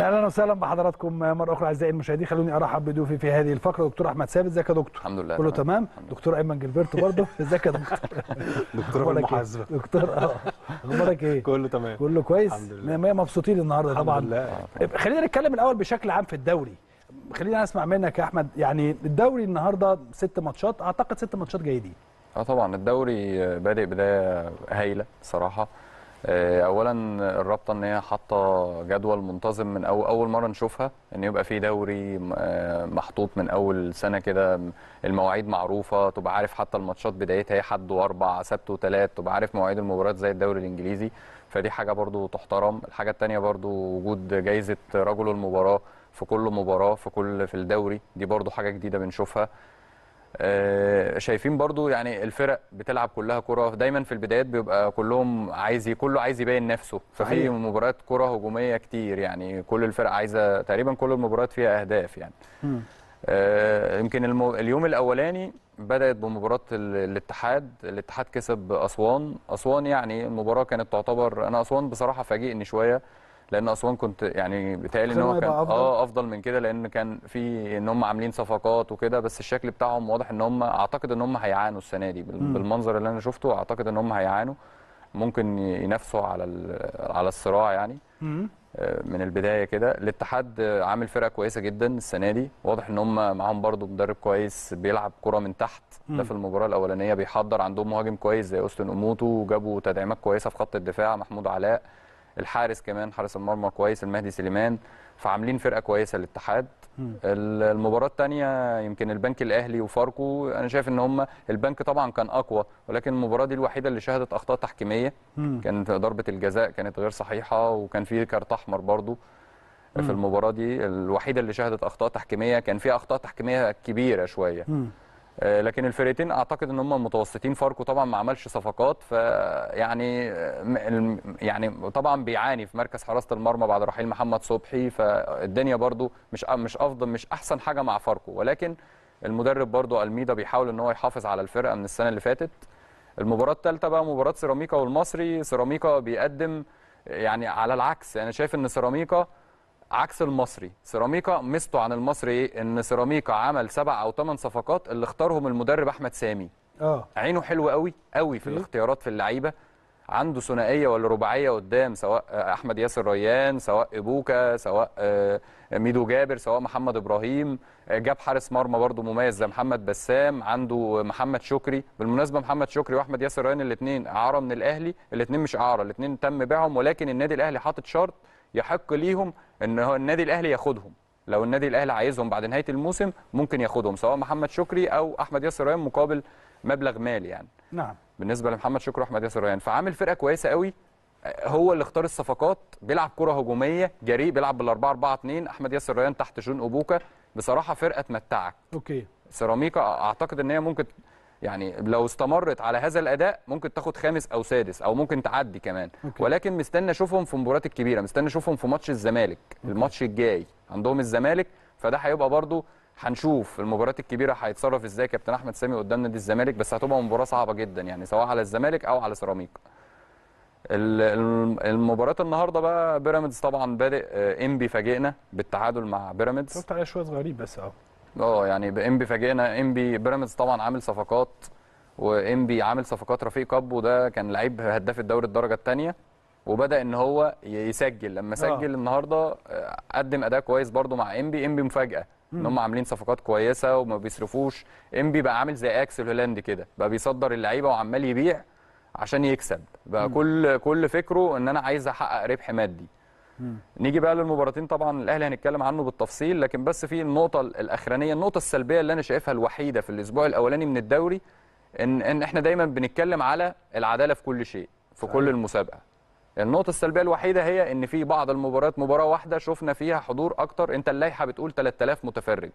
اهلا وسهلا بحضراتكم مره اخرى اعزائي المشاهدين خلوني ارحب بضيوفي في هذه الفقره دكتور احمد ثابت ازيك يا دكتور الحمد لله كله تمام دكتور ايمن جلبرتو برضه ازيك يا دكتور دكتور إيه؟ المحاسبه دكتور اه اخبارك ايه كله تمام كله كويس الحمد لله مبسوطين النهارده طبعا الحمد لله طيب، خلينا نتكلم الاول بشكل عام في الدوري خلينا اسمع منك يا احمد يعني الدوري النهارده ست ماتشات اعتقد ست ماتشات جيدين اه طبعا الدوري آه، بادئ بدايه هايله صراحه آه، اولا الرابطه ان هي حاطه جدول منتظم من أول, اول مره نشوفها ان يبقى في دوري آه، محطوط من اول سنه كده المواعيد معروفه تبقى عارف حتى الماتشات بدايتها هي إيه حد واربع سبت وثلاث تبقى عارف مواعيد المباريات زي الدوري الانجليزي فدي حاجه برضو تحترم الحاجه الثانيه برضو وجود جائزه رجل المباراه في كل مباراه في كل في الدوري دي برضو حاجه جديده بنشوفها آه، شايفين برضو يعني الفرق بتلعب كلها كره دايما في البدايات بيبقى كلهم عايز كله عايز يبين نفسه ففي مباريات كره هجوميه كتير يعني كل الفرق عايزه تقريبا كل المباريات فيها اهداف يعني آه، يمكن المو... اليوم الاولاني بدات بمباراه الاتحاد الاتحاد كسب اسوان اسوان يعني المباراه كانت تعتبر انا اسوان بصراحه فاجئني شويه لان اسوان كنت يعني بيتهيألي ان هو كان اه افضل من كده لان كان في ان هم عاملين صفقات وكده بس الشكل بتاعهم واضح ان هم اعتقد ان هم هيعانوا السنه دي بالمنظر اللي انا شفته اعتقد ان هم هيعانوا ممكن ينافسوا على على الصراع يعني آه، من البدايه كده الاتحاد عامل فرقه كويسه جدا السنه دي واضح ان هم معاهم برضو مدرب كويس بيلعب كره من تحت ده في المباراه الاولانيه بيحضر عندهم مهاجم كويس زي اوستن اوموتو وجابوا تدعيمات كويسه في خط الدفاع محمود علاء الحارس كمان حارس المرمى كويس المهدي سليمان فعاملين فرقه كويسه الاتحاد المباراه الثانيه يمكن البنك الاهلي وفاركو انا شايف ان هم البنك طبعا كان اقوى ولكن المباراه دي الوحيده اللي شهدت اخطاء تحكيميه كانت ضربه الجزاء كانت غير صحيحه وكان في كارت احمر برضو في المباراه دي الوحيده اللي شهدت اخطاء تحكيميه كان فيها اخطاء تحكيميه كبيره شويه آه، لكن الفرقتين اعتقد ان هم متوسطين فاركو طبعا ما عملش صفقات فيعني آه، يعني طبعا بيعاني في مركز حراسه المرمى بعد رحيل محمد صبحي فالدنيا برده مش مش افضل مش احسن حاجه مع فاركو ولكن المدرب برده الميدا بيحاول ان هو يحافظ على الفرقه من السنه اللي فاتت المباراه الثالثه بقى مباراه سيراميكا والمصري سيراميكا بيقدم يعني على العكس انا شايف ان سيراميكا عكس المصري سيراميكا مستو عن المصري ايه ان سيراميكا عمل سبع او ثمان صفقات اللي اختارهم المدرب احمد سامي اه عينه حلوه قوي قوي في إيه؟ الاختيارات في اللعيبه عنده ثنائيه ولا رباعيه قدام سواء احمد ياسر ريان سواء ابوكا سواء آه، ميدو جابر سواء محمد ابراهيم آه، جاب حارس مرمى برده مميز زي محمد بسام عنده محمد شكري بالمناسبه محمد شكري واحمد ياسر ريان الاثنين اعاره من الاهلي الاثنين مش اعاره الاثنين تم بيعهم ولكن النادي الاهلي حاطط شرط يحق ليهم ان هو النادي الاهلي ياخدهم لو النادي الاهلي عايزهم بعد نهايه الموسم ممكن ياخدهم سواء محمد شكري او احمد ياسر ريان مقابل مبلغ مالي يعني نعم بالنسبه لمحمد شكري واحمد ياسر ريان فعامل فرقه كويسه قوي هو اللي اختار الصفقات بيلعب كره هجوميه جريء بيلعب بال 4 4 2 احمد ياسر ريان تحت جون ابوكا بصراحه فرقه تمتعك اوكي سيراميكا اعتقد ان هي ممكن يعني لو استمرت على هذا الاداء ممكن تاخد خامس او سادس او ممكن تعدي كمان أوكي. ولكن مستني اشوفهم في المباريات الكبيره مستني اشوفهم في ماتش الزمالك أوكي. الماتش الجاي عندهم الزمالك فده هيبقى برده هنشوف المباريات الكبيره هيتصرف ازاي كابتن احمد سامي قدام نادي الزمالك بس هتبقى مباراه صعبه جدا يعني سواء على الزمالك او على سيراميكا المباراه النهارده بقى بيراميدز طبعا بادئ آه، انبي فاجئنا بالتعادل مع بيراميدز شفت عليه شويه صغيرين بس اه اه يعني بامبي فاجئنا امبي بيراميدز طبعا عامل صفقات وامبي عامل صفقات رفيق كاب وده كان لعيب هداف الدوري الدرجه الثانيه وبدا ان هو يسجل لما آه. سجل أوه. النهارده آه، قدم اداء كويس برده مع امبي امبي مفاجاه ان هم عاملين صفقات كويسه وما بيصرفوش امبي بقى عامل زي اكس الهولندي كده بقى بيصدر اللعيبه وعمال يبيع عشان يكسب بقى مم. كل كل فكره ان انا عايز احقق ربح مادي نيجي بقى للمباراتين طبعا الاهلي هنتكلم عنه بالتفصيل لكن بس في النقطه الاخرانيه النقطه السلبيه اللي انا شايفها الوحيده في الاسبوع الاولاني من الدوري ان ان احنا دايما بنتكلم على العداله في كل شيء في صحيح. كل المسابقه النقطه السلبيه الوحيده هي ان في بعض المباريات مباراه واحده شفنا فيها حضور اكتر انت اللائحه بتقول 3000 متفرج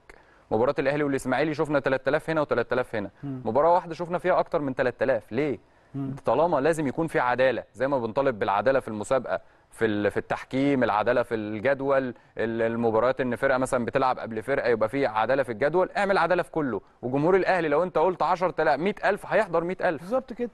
مباراه الاهلي والاسماعيلي شفنا 3000 هنا و3000 هنا م. مباراه واحده شفنا فيها اكتر من 3000 ليه م. طالما لازم يكون في عداله زي ما بنطالب بالعداله في المسابقه في في التحكيم العداله في الجدول المباريات ان فرقه مثلا بتلعب قبل فرقه يبقى في عداله في الجدول اعمل عداله في كله وجمهور الاهلي لو انت قلت 10000 100000 هيحضر 100000 بالظبط كده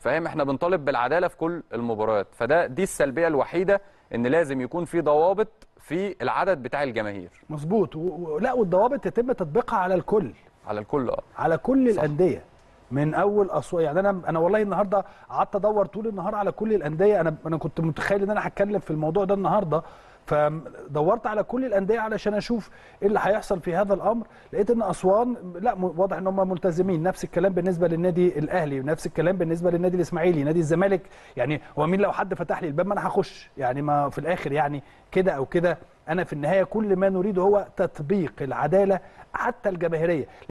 فاهم احنا بنطالب بالعداله في كل المباريات فده دي السلبيه الوحيده ان لازم يكون في ضوابط في العدد بتاع الجماهير مظبوط و... لا والضوابط يتم تطبيقها على الكل على الكل اه على كل صح. الانديه من اول اسوان يعني انا انا والله النهارده قعدت ادور طول النهار على كل الانديه انا انا كنت متخيل ان انا هتكلم في الموضوع ده النهارده فدورت على كل الانديه علشان اشوف ايه اللي هيحصل في هذا الامر لقيت ان اسوان لا واضح ان هم ملتزمين نفس الكلام بالنسبه للنادي الاهلي ونفس الكلام بالنسبه للنادي الاسماعيلي نادي الزمالك يعني هو مين لو حد فتح لي الباب ما انا هخش يعني ما في الاخر يعني كده او كده انا في النهايه كل ما نريده هو تطبيق العداله حتى الجماهيريه